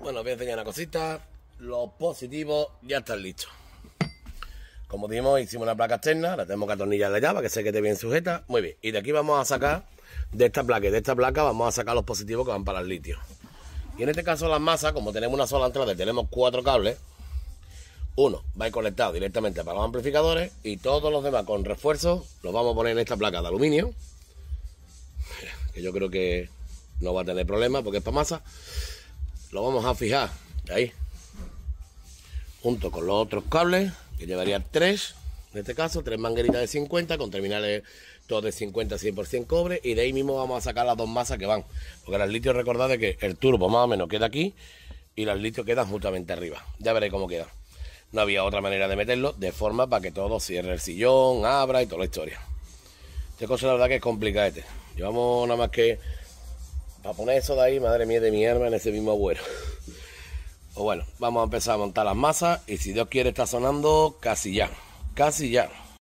Bueno, voy a enseñar una cosita. Los positivos ya están listos. Como dijimos, hicimos la placa externa, la tenemos que atornillar allá para que se quede bien sujeta. Muy bien, y de aquí vamos a sacar, de esta placa y de esta placa vamos a sacar los positivos que van para el litio. Y en este caso las masas, como tenemos una sola entrada y tenemos cuatro cables, uno va a ir conectado directamente para los amplificadores y todos los demás con refuerzo los vamos a poner en esta placa de aluminio. Que yo creo que no va a tener problema porque es para masa lo vamos a fijar ahí junto con los otros cables que llevaría tres en este caso tres mangueritas de 50 con terminales todos de 50 100% cobre y de ahí mismo vamos a sacar las dos masas que van porque las litio recordad de que el turbo más o menos queda aquí y las litio quedan justamente arriba ya veréis cómo queda no había otra manera de meterlo de forma para que todo cierre el sillón abra y toda la historia esta cosa la verdad que es complicada este llevamos nada más que para poner eso de ahí, madre mía de mi en ese mismo agüero. O pues bueno, vamos a empezar a montar las masas y si Dios quiere está sonando casi ya, casi ya.